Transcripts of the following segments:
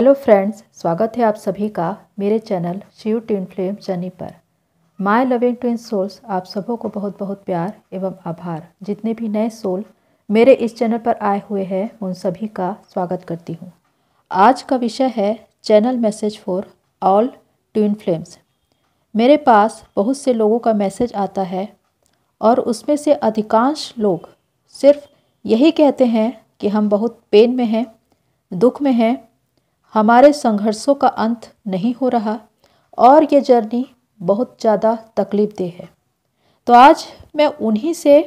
hello friends स्वागत है आप सभी का मेरे channel Shiv twin flame journey पर माय लविंग ट्विन सोल्स आप सबों को बहुत बहुत प्यार एवं आभार जितने भी नए सोल मेरे इस चैनल पर आए हुए हैं उन सभी का स्वागत करती हूँ आज का विषय है channel message for all twin flames मेरे पास बहुत से लोगों का मैसेज आता है और उसमें से अधिकांश लोग सिर्फ यही कहते हैं कि हम बहुत पेन में हैं दुख में हैं हमारे संघर्षों का अंत नहीं हो रहा और ये जर्नी बहुत ज़्यादा तकलीफ दे है तो आज मैं उन्हीं से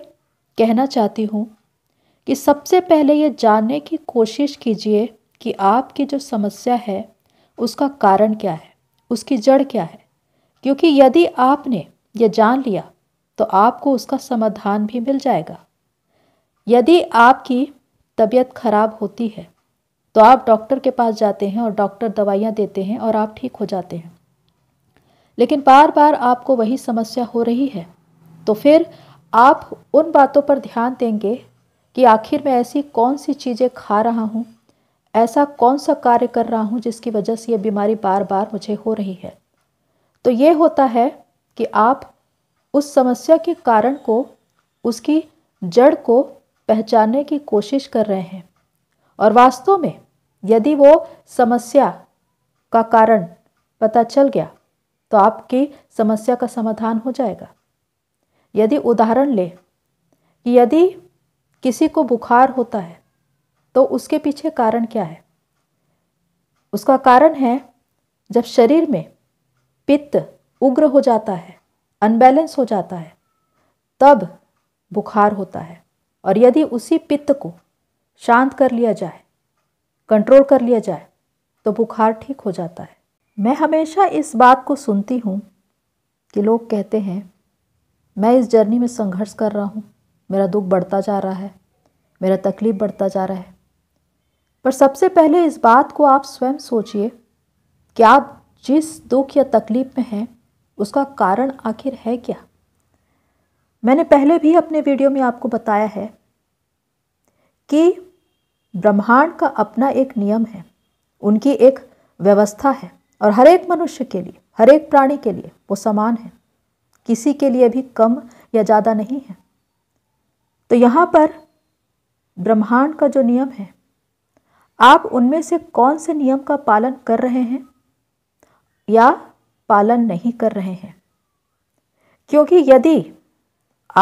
कहना चाहती हूँ कि सबसे पहले ये जानने की कोशिश कीजिए कि आपकी जो समस्या है उसका कारण क्या है उसकी जड़ क्या है क्योंकि यदि आपने ये जान लिया तो आपको उसका समाधान भी मिल जाएगा यदि आपकी तबीयत खराब होती है तो आप डॉक्टर के पास जाते हैं और डॉक्टर दवाइयाँ देते हैं और आप ठीक हो जाते हैं लेकिन बार बार आपको वही समस्या हो रही है तो फिर आप उन बातों पर ध्यान देंगे कि आखिर मैं ऐसी कौन सी चीज़ें खा रहा हूँ ऐसा कौन सा कार्य कर रहा हूँ जिसकी वजह से ये बीमारी बार बार मुझे हो रही है तो ये होता है कि आप उस समस्या के कारण को उसकी जड़ को पहचानने की कोशिश कर रहे हैं और वास्तव में यदि वो समस्या का कारण पता चल गया तो आपकी समस्या का समाधान हो जाएगा यदि उदाहरण ले कि यदि किसी को बुखार होता है तो उसके पीछे कारण क्या है उसका कारण है जब शरीर में पित्त उग्र हो जाता है अनबैलेंस हो जाता है तब बुखार होता है और यदि उसी पित्त को शांत कर लिया जाए कंट्रोल कर लिया जाए तो बुखार ठीक हो जाता है मैं हमेशा इस बात को सुनती हूँ कि लोग कहते हैं मैं इस जर्नी में संघर्ष कर रहा हूँ मेरा दुख बढ़ता जा रहा है मेरा तकलीफ़ बढ़ता जा रहा है पर सबसे पहले इस बात को आप स्वयं सोचिए कि आप जिस दुख या तकलीफ़ में हैं उसका कारण आखिर है क्या मैंने पहले भी अपने वीडियो में आपको बताया है कि ब्रह्मांड का अपना एक नियम है उनकी एक व्यवस्था है और हर एक मनुष्य के लिए हर एक प्राणी के लिए वो समान है किसी के लिए भी कम या ज़्यादा नहीं है तो यहाँ पर ब्रह्मांड का जो नियम है आप उनमें से कौन से नियम का पालन कर रहे हैं या पालन नहीं कर रहे हैं क्योंकि यदि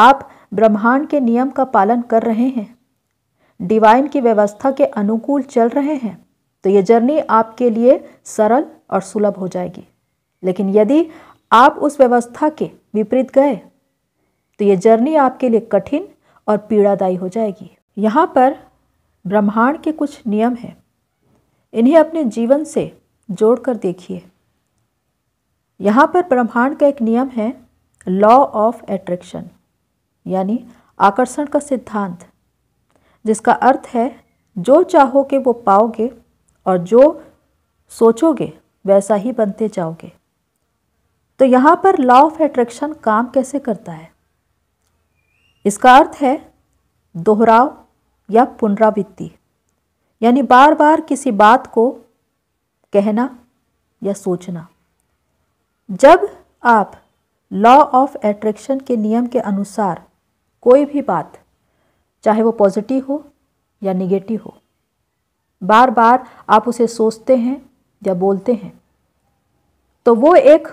आप ब्रह्मांड के नियम का पालन कर रहे हैं डिवाइन की व्यवस्था के अनुकूल चल रहे हैं तो ये जर्नी आपके लिए सरल और सुलभ हो जाएगी लेकिन यदि आप उस व्यवस्था के विपरीत गए तो ये जर्नी आपके लिए कठिन और पीड़ादायी हो जाएगी यहाँ पर ब्रह्मांड के कुछ नियम हैं इन्हें अपने जीवन से जोड़ कर देखिए यहाँ पर ब्रह्मांड का एक नियम है लॉ ऑफ एट्रैक्शन यानी आकर्षण का सिद्धांत जिसका अर्थ है जो चाहोगे वो पाओगे और जो सोचोगे वैसा ही बनते जाओगे तो यहाँ पर लॉ ऑफ एट्रैक्शन काम कैसे करता है इसका अर्थ है दोहराव या पुनरावृत्ति यानी बार बार किसी बात को कहना या सोचना जब आप लॉ ऑफ एट्रैक्शन के नियम के अनुसार कोई भी बात चाहे वो पॉजिटिव हो या निगेटिव हो बार बार आप उसे सोचते हैं या बोलते हैं तो वो एक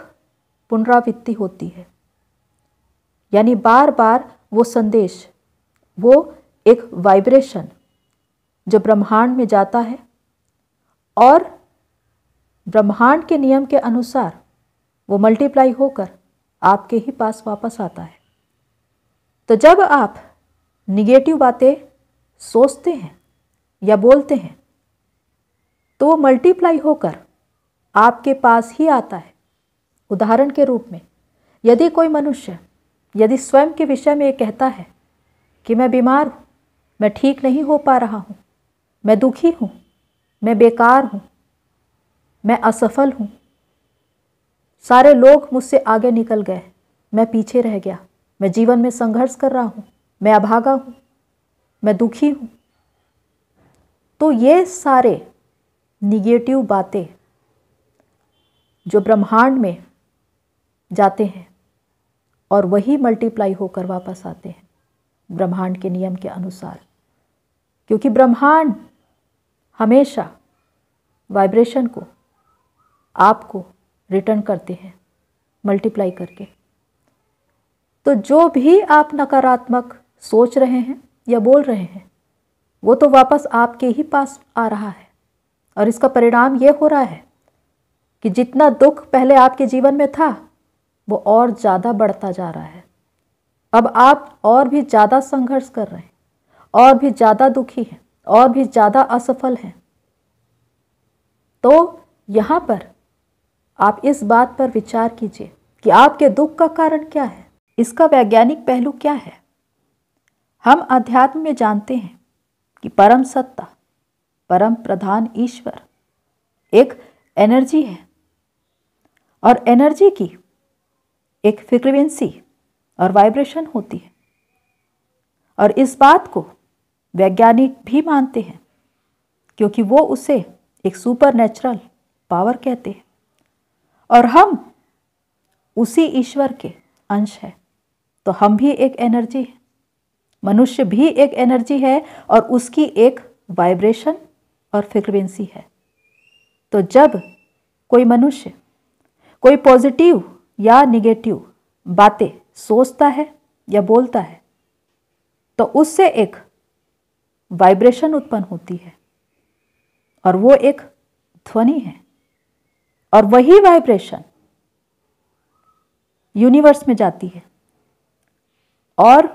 पुनरावृत्ति होती है यानी बार बार वो संदेश वो एक वाइब्रेशन जो ब्रह्मांड में जाता है और ब्रह्मांड के नियम के अनुसार वो मल्टीप्लाई होकर आपके ही पास वापस आता है तो जब आप निगेटिव बातें सोचते हैं या बोलते हैं तो वो मल्टीप्लाई होकर आपके पास ही आता है उदाहरण के रूप में यदि कोई मनुष्य यदि स्वयं के विषय में ये कहता है कि मैं बीमार हूँ मैं ठीक नहीं हो पा रहा हूँ मैं दुखी हूँ मैं बेकार हूँ मैं असफल हूँ सारे लोग मुझसे आगे निकल गए मैं पीछे रह गया मैं जीवन में संघर्ष कर रहा हूँ मैं अभागा हूँ मैं दुखी हूँ तो ये सारे निगेटिव बातें जो ब्रह्मांड में जाते हैं और वही मल्टीप्लाई होकर वापस आते हैं ब्रह्मांड के नियम के अनुसार क्योंकि ब्रह्मांड हमेशा वाइब्रेशन को आपको रिटर्न करते हैं मल्टीप्लाई करके तो जो भी आप नकारात्मक सोच रहे हैं या बोल रहे हैं वो तो वापस आपके ही पास आ रहा है और इसका परिणाम ये हो रहा है कि जितना दुख पहले आपके जीवन में था वो और ज़्यादा बढ़ता जा रहा है अब आप और भी ज़्यादा संघर्ष कर रहे हैं और भी ज़्यादा दुखी हैं और भी ज़्यादा असफल हैं तो यहाँ पर आप इस बात पर विचार कीजिए कि आपके दुख का कारण क्या है इसका वैज्ञानिक पहलू क्या है हम अध्यात्म में जानते हैं कि परम सत्ता परम प्रधान ईश्वर एक एनर्जी है और एनर्जी की एक फ्रिक्वेंसी और वाइब्रेशन होती है और इस बात को वैज्ञानिक भी मानते हैं क्योंकि वो उसे एक सुपर नेचुरल पावर कहते हैं और हम उसी ईश्वर के अंश हैं तो हम भी एक एनर्जी हैं मनुष्य भी एक एनर्जी है और उसकी एक वाइब्रेशन और फ्रिक्वेंसी है तो जब कोई मनुष्य कोई पॉजिटिव या निगेटिव बातें सोचता है या बोलता है तो उससे एक वाइब्रेशन उत्पन्न होती है और वो एक ध्वनि है और वही वाइब्रेशन यूनिवर्स में जाती है और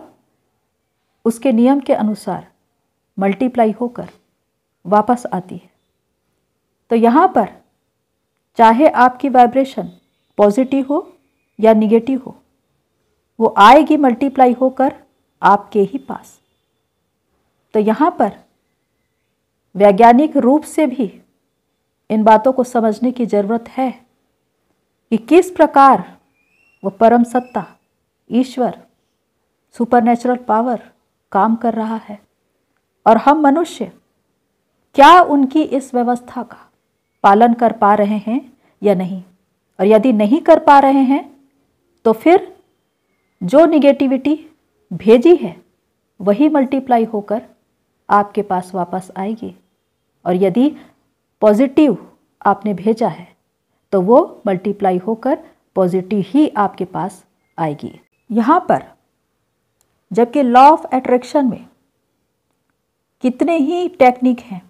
उसके नियम के अनुसार मल्टीप्लाई होकर वापस आती है तो यहाँ पर चाहे आपकी वाइब्रेशन पॉजिटिव हो या निगेटिव हो वो आएगी मल्टीप्लाई होकर आपके ही पास तो यहाँ पर वैज्ञानिक रूप से भी इन बातों को समझने की ज़रूरत है कि किस प्रकार वो परम सत्ता ईश्वर सुपरनेचुरल पावर काम कर रहा है और हम मनुष्य क्या उनकी इस व्यवस्था का पालन कर पा रहे हैं या नहीं और यदि नहीं कर पा रहे हैं तो फिर जो निगेटिविटी भेजी है वही मल्टीप्लाई होकर आपके पास वापस आएगी और यदि पॉजिटिव आपने भेजा है तो वो मल्टीप्लाई होकर पॉजिटिव ही आपके पास आएगी यहाँ पर जबकि लॉ ऑफ एट्रैक्शन में कितने ही टेक्निक हैं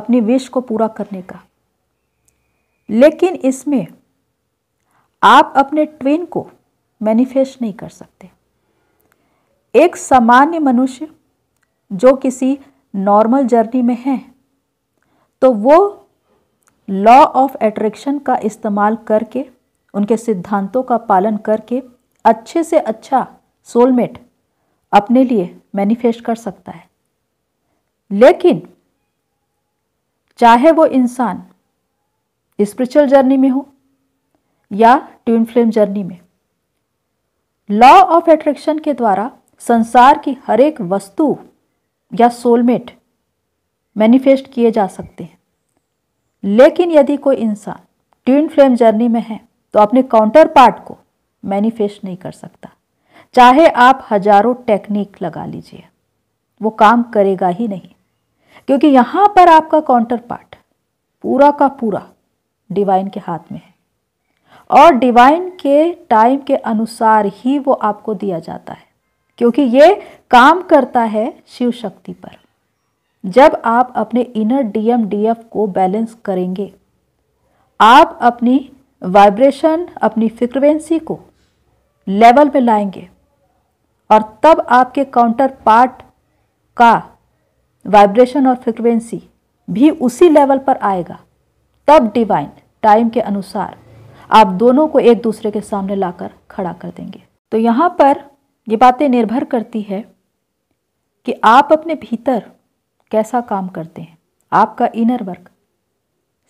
अपनी विश को पूरा करने का लेकिन इसमें आप अपने ट्विन को मैनिफेस्ट नहीं कर सकते एक सामान्य मनुष्य जो किसी नॉर्मल जर्नी में है तो वो लॉ ऑफ एट्रैक्शन का इस्तेमाल करके उनके सिद्धांतों का पालन करके अच्छे से अच्छा सोलमेट अपने लिए मैनिफेस्ट कर सकता है लेकिन चाहे वो इंसान स्पिरिचुअल जर्नी में हो या ट्विन फ्लेम जर्नी में लॉ ऑफ एट्रैक्शन के द्वारा संसार की हर एक वस्तु या सोलमेट मैनिफेस्ट किए जा सकते हैं लेकिन यदि कोई इंसान ट्विन फ्लेम जर्नी में है तो अपने काउंटर पार्ट को मैनिफेस्ट नहीं कर सकता चाहे आप हजारों टेक्निक लगा लीजिए वो काम करेगा ही नहीं क्योंकि यहाँ पर आपका काउंटर पार्ट पूरा का पूरा डिवाइन के हाथ में है और डिवाइन के टाइम के अनुसार ही वो आपको दिया जाता है क्योंकि ये काम करता है शिव शक्ति पर जब आप अपने इनर डीएम डीएफ को बैलेंस करेंगे आप अपनी वाइब्रेशन अपनी फ्रिक्वेंसी को लेवल पे लाएंगे और तब आपके काउंटर पार्ट का वाइब्रेशन और फ्रिक्वेंसी भी उसी लेवल पर आएगा तब डिवाइन टाइम के अनुसार आप दोनों को एक दूसरे के सामने लाकर खड़ा कर देंगे तो यहाँ पर ये बातें निर्भर करती है कि आप अपने भीतर कैसा काम करते हैं आपका इनर वर्क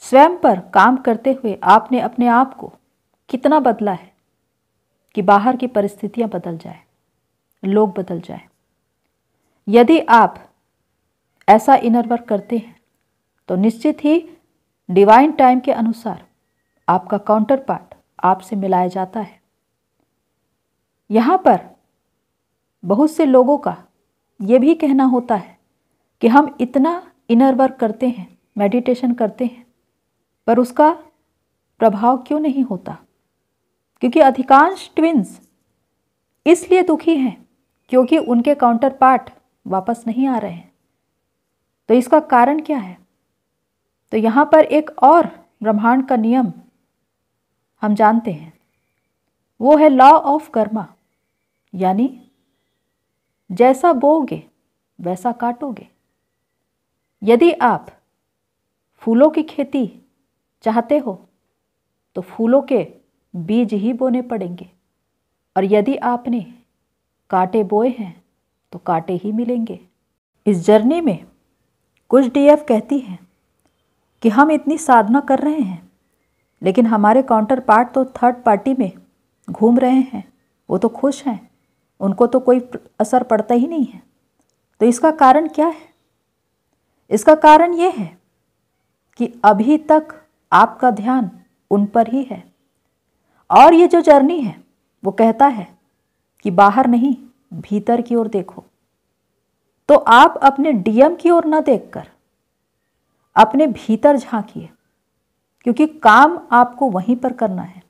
स्वयं पर काम करते हुए आपने अपने आप को कितना बदला है कि बाहर की परिस्थितियां बदल जाए लोग बदल जाए यदि आप ऐसा इनर वर्क करते हैं तो निश्चित ही डिवाइन टाइम के अनुसार आपका काउंटर पार्ट आपसे मिलाया जाता है यहाँ पर बहुत से लोगों का ये भी कहना होता है कि हम इतना इनर वर्क करते हैं मेडिटेशन करते हैं पर उसका प्रभाव क्यों नहीं होता क्योंकि अधिकांश ट्विंस इसलिए दुखी हैं क्योंकि उनके काउंटर पार्ट वापस नहीं आ रहे हैं तो इसका कारण क्या है तो यहाँ पर एक और ब्रह्मांड का नियम हम जानते हैं वो है लॉ ऑफ कर्मा यानी जैसा बोगे वैसा काटोगे यदि आप फूलों की खेती चाहते हो तो फूलों के बीज ही बोने पड़ेंगे और यदि आपने कांटे बोए हैं तो कांटे ही मिलेंगे इस जर्नी में कुछ डीएफ कहती हैं कि हम इतनी साधना कर रहे हैं लेकिन हमारे काउंटर पार्ट तो थर्ड पार्टी में घूम रहे हैं वो तो खुश हैं उनको तो कोई असर पड़ता ही नहीं है तो इसका कारण क्या है इसका कारण ये है कि अभी तक आपका ध्यान उन पर ही है और ये जो जर्नी है वो कहता है कि बाहर नहीं भीतर की ओर देखो तो आप अपने डीएम की ओर ना देखकर अपने भीतर झांकिए क्योंकि काम आपको वहीं पर करना है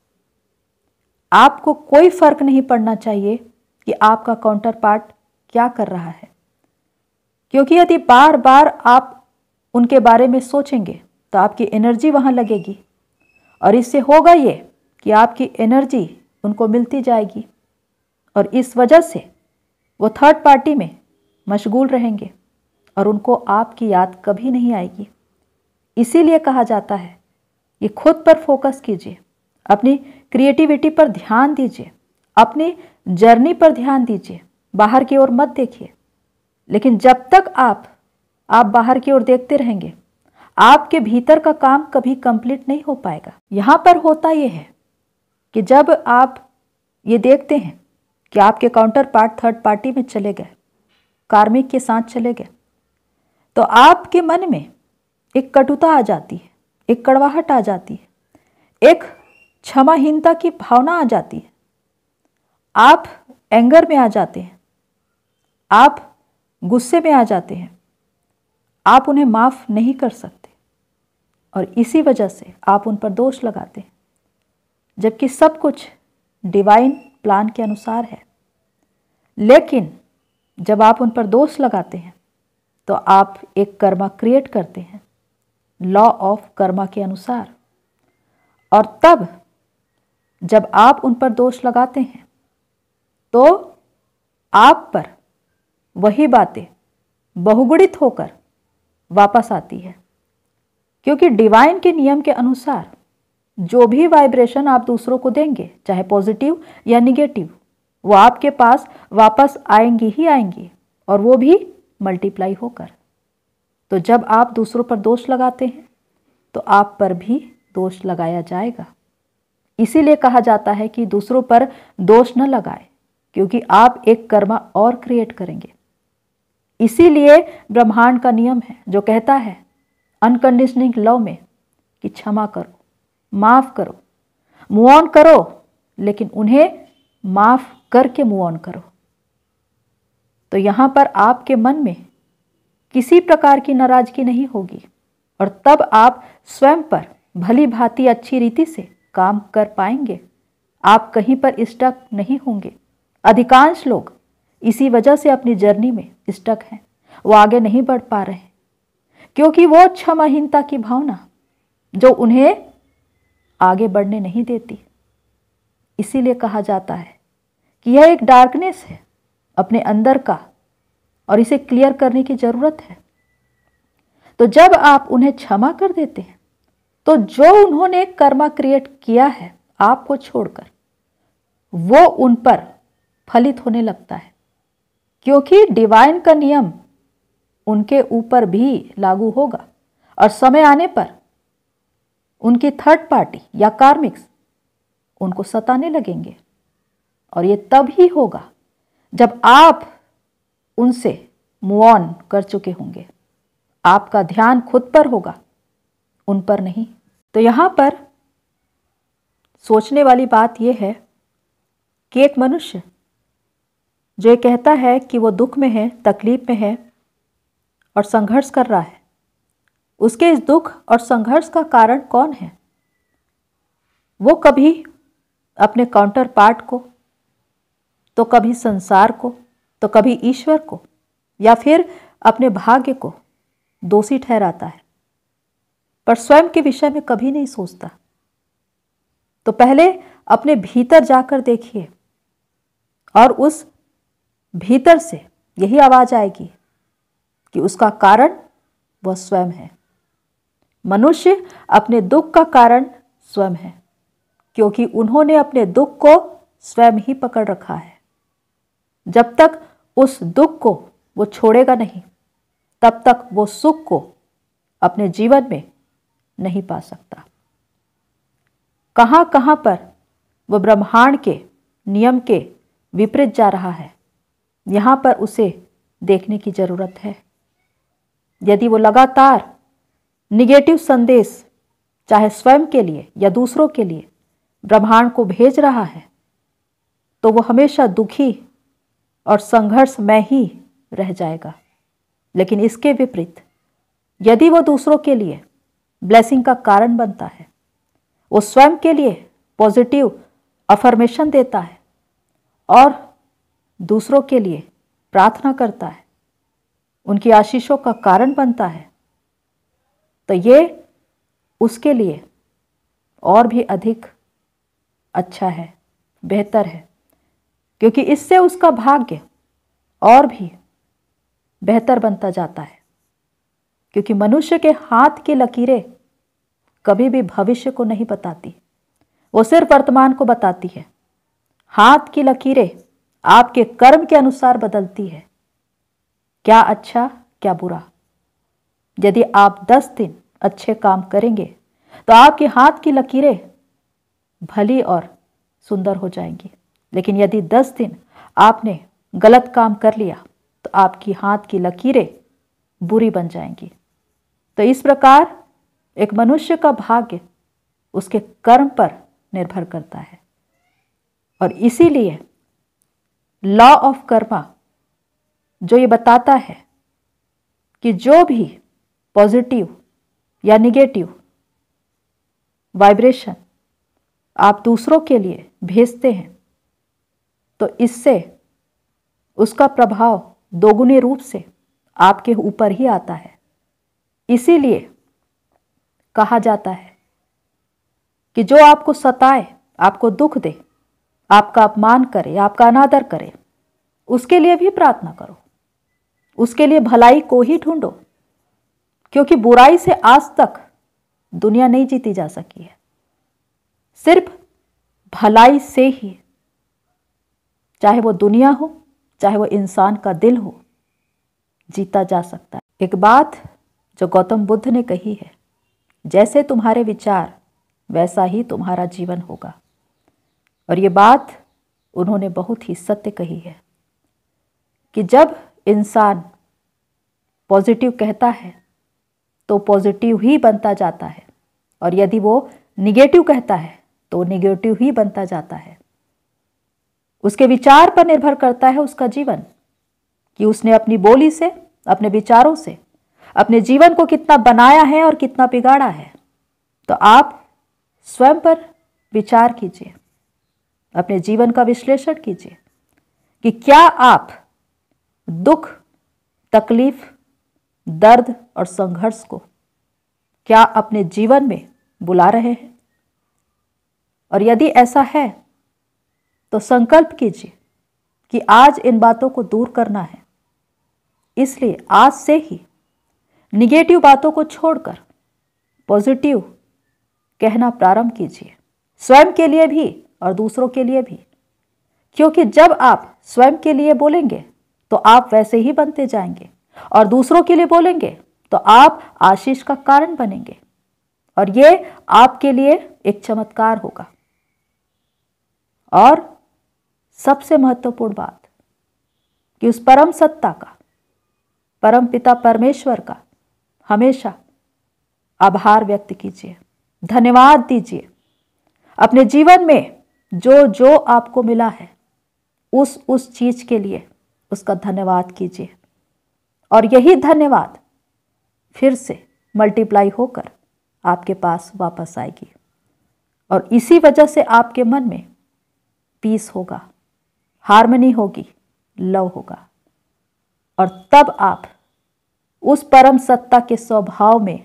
आपको कोई फर्क नहीं पड़ना चाहिए कि आपका काउंटर पार्ट क्या कर रहा है क्योंकि यदि बार बार आप उनके बारे में सोचेंगे तो आपकी एनर्जी वहां लगेगी और इससे होगा ये कि आपकी एनर्जी उनको मिलती जाएगी और इस वजह से वो थर्ड पार्टी में मशगूल रहेंगे और उनको आपकी याद कभी नहीं आएगी इसीलिए कहा जाता है कि खुद पर फोकस कीजिए अपनी क्रिएटिविटी पर ध्यान दीजिए अपनी जर्नी पर ध्यान दीजिए बाहर की ओर मत देखिए लेकिन जब तक आप आप बाहर की ओर देखते रहेंगे आपके भीतर का काम कभी कंप्लीट नहीं हो पाएगा यहाँ पर होता यह है कि जब आप ये देखते हैं कि आपके काउंटर पार्ट थर्ड पार्टी में चले गए कार्मिक के साथ चले गए तो आपके मन में एक कटुता आ जाती है एक कड़वाहट आ जाती है एक क्षमाहीनता की भावना आ जाती है आप एंगर में आ जाते हैं आप गुस्से में आ जाते हैं आप उन्हें माफ़ नहीं कर सकते और इसी वजह से आप उन पर दोष लगाते हैं जबकि सब कुछ डिवाइन प्लान के अनुसार है लेकिन जब आप उन पर दोष लगाते हैं तो आप एक कर्मा क्रिएट करते हैं लॉ ऑफ कर्मा के अनुसार और तब जब आप उन पर दोष लगाते हैं तो आप पर वही बातें बहुगुणित होकर वापस आती है क्योंकि डिवाइन के नियम के अनुसार जो भी वाइब्रेशन आप दूसरों को देंगे चाहे पॉजिटिव या निगेटिव वो आपके पास वापस आएंगी ही आएंगी और वो भी मल्टीप्लाई होकर तो जब आप दूसरों पर दोष लगाते हैं तो आप पर भी दोष लगाया जाएगा इसीलिए कहा जाता है कि दूसरों पर दोष न लगाए क्योंकि आप एक कर्मा और क्रिएट करेंगे इसीलिए ब्रह्मांड का नियम है जो कहता है अनकंडीशनिंग लव में कि क्षमा करो माफ़ करो मूव ऑन करो लेकिन उन्हें माफ़ करके मूव ऑन करो तो यहां पर आपके मन में किसी प्रकार की नाराज़गी नहीं होगी और तब आप स्वयं पर भली भांति अच्छी रीति से काम कर पाएंगे आप कहीं पर स्टक नहीं होंगे अधिकांश लोग इसी वजह से अपनी जर्नी में स्टक हैं वो आगे नहीं बढ़ पा रहे क्योंकि वो क्षमाहीनता की भावना जो उन्हें आगे बढ़ने नहीं देती इसीलिए कहा जाता है कि यह एक डार्कनेस है अपने अंदर का और इसे क्लियर करने की ज़रूरत है तो जब आप उन्हें क्षमा कर देते हैं तो जो उन्होंने कर्मा क्रिएट किया है आपको छोड़कर वो उन पर फलित होने लगता है क्योंकि डिवाइन का नियम उनके ऊपर भी लागू होगा और समय आने पर उनकी थर्ड पार्टी या कार्मिक्स उनको सताने लगेंगे और ये तब ही होगा जब आप उनसे मूव ऑन कर चुके होंगे आपका ध्यान खुद पर होगा उन पर नहीं तो यहाँ पर सोचने वाली बात यह है कि एक मनुष्य जो ये कहता है कि वो दुख में है तकलीफ में है और संघर्ष कर रहा है उसके इस दुख और संघर्ष का कारण कौन है वो कभी अपने काउंटर पार्ट को तो कभी संसार को तो कभी ईश्वर को या फिर अपने भाग्य को दोषी ठहराता है पर स्वयं के विषय में कभी नहीं सोचता तो पहले अपने भीतर जाकर देखिए और उस भीतर से यही आवाज़ आएगी कि उसका कारण वह स्वयं है मनुष्य अपने दुख का कारण स्वयं है क्योंकि उन्होंने अपने दुख को स्वयं ही पकड़ रखा है जब तक उस दुख को वो छोड़ेगा नहीं तब तक वो सुख को अपने जीवन में नहीं पा सकता कहाँ कहाँ पर वह ब्रह्मांड के नियम के विपरीत जा रहा है यहाँ पर उसे देखने की ज़रूरत है यदि वो लगातार निगेटिव संदेश चाहे स्वयं के लिए या दूसरों के लिए ब्रह्मांड को भेज रहा है तो वो हमेशा दुखी और संघर्ष में ही रह जाएगा लेकिन इसके विपरीत यदि वो दूसरों के लिए ब्लेसिंग का कारण बनता है वो स्वयं के लिए पॉजिटिव अफर्मेशन देता है और दूसरों के लिए प्रार्थना करता है उनकी आशीषों का कारण बनता है तो ये उसके लिए और भी अधिक अच्छा है बेहतर है क्योंकि इससे उसका भाग्य और भी बेहतर बनता जाता है क्योंकि मनुष्य के हाथ की लकीरें कभी भी भविष्य को नहीं बताती वो सिर्फ वर्तमान को बताती है हाथ की लकीरें आपके कर्म के अनुसार बदलती है क्या अच्छा क्या बुरा यदि आप दस दिन अच्छे काम करेंगे तो आपके हाथ की लकीरें भली और सुंदर हो जाएंगी लेकिन यदि दस दिन आपने गलत काम कर लिया तो आपकी हाथ की लकीरें बुरी बन जाएंगी तो इस प्रकार एक मनुष्य का भाग्य उसके कर्म पर निर्भर करता है और इसीलिए लॉ ऑफ कर्मा जो ये बताता है कि जो भी पॉजिटिव या निगेटिव वाइब्रेशन आप दूसरों के लिए भेजते हैं तो इससे उसका प्रभाव दोगुने रूप से आपके ऊपर ही आता है इसीलिए कहा जाता है कि जो आपको सताए आपको दुख दे आपका अपमान करे आपका अनादर करे उसके लिए भी प्रार्थना करो उसके लिए भलाई को ही ढूंढो क्योंकि बुराई से आज तक दुनिया नहीं जीती जा सकी है सिर्फ भलाई से ही चाहे वो दुनिया हो चाहे वो इंसान का दिल हो जीता जा सकता है एक बात जो गौतम बुद्ध ने कही है जैसे तुम्हारे विचार वैसा ही तुम्हारा जीवन होगा और ये बात उन्होंने बहुत ही सत्य कही है कि जब इंसान पॉजिटिव कहता है तो पॉजिटिव ही बनता जाता है और यदि वो निगेटिव कहता है तो निगेटिव ही बनता जाता है उसके विचार पर निर्भर करता है उसका जीवन कि उसने अपनी बोली से अपने विचारों से अपने जीवन को कितना बनाया है और कितना बिगाड़ा है तो आप स्वयं पर विचार कीजिए अपने जीवन का विश्लेषण कीजिए कि क्या आप दुख तकलीफ दर्द और संघर्ष को क्या अपने जीवन में बुला रहे हैं और यदि ऐसा है तो संकल्प कीजिए कि आज इन बातों को दूर करना है इसलिए आज से ही निगेटिव बातों को छोड़कर पॉजिटिव कहना प्रारंभ कीजिए स्वयं के लिए भी और दूसरों के लिए भी क्योंकि जब आप स्वयं के लिए बोलेंगे तो आप वैसे ही बनते जाएंगे और दूसरों के लिए बोलेंगे तो आप आशीष का कारण बनेंगे और ये आपके लिए एक चमत्कार होगा और सबसे महत्वपूर्ण बात कि उस परम सत्ता का परम पिता परमेश्वर का हमेशा आभार व्यक्त कीजिए धन्यवाद दीजिए अपने जीवन में जो जो आपको मिला है उस उस चीज के लिए उसका धन्यवाद कीजिए और यही धन्यवाद फिर से मल्टीप्लाई होकर आपके पास वापस आएगी और इसी वजह से आपके मन में पीस होगा हारमनी होगी लव होगा और तब आप उस परम सत्ता के स्वभाव में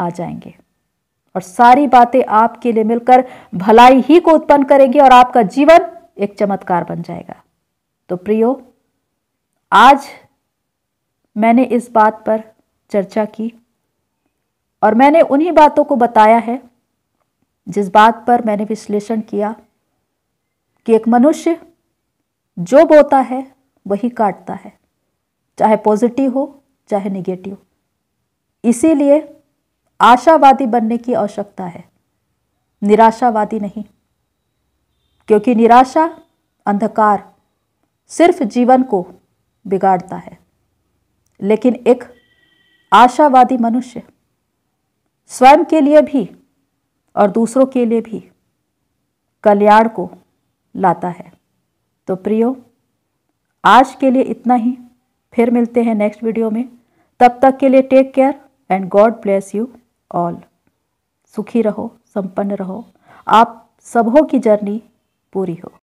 आ जाएंगे और सारी बातें आपके लिए मिलकर भलाई ही को उत्पन्न करेंगी और आपका जीवन एक चमत्कार बन जाएगा तो प्रियो आज मैंने इस बात पर चर्चा की और मैंने उन्हीं बातों को बताया है जिस बात पर मैंने विश्लेषण किया कि एक मनुष्य जो बोता है वही काटता है चाहे पॉजिटिव हो चाहे निगेटिव इसीलिए आशावादी बनने की आवश्यकता है निराशावादी नहीं क्योंकि निराशा अंधकार सिर्फ जीवन को बिगाड़ता है लेकिन एक आशावादी मनुष्य स्वयं के लिए भी और दूसरों के लिए भी कल्याण को लाता है तो प्रियो आज के लिए इतना ही फिर मिलते हैं नेक्स्ट वीडियो में तब तक के लिए take care and God bless you all सुखी रहो संपन्न रहो आप सबों की जर्नी पूरी हो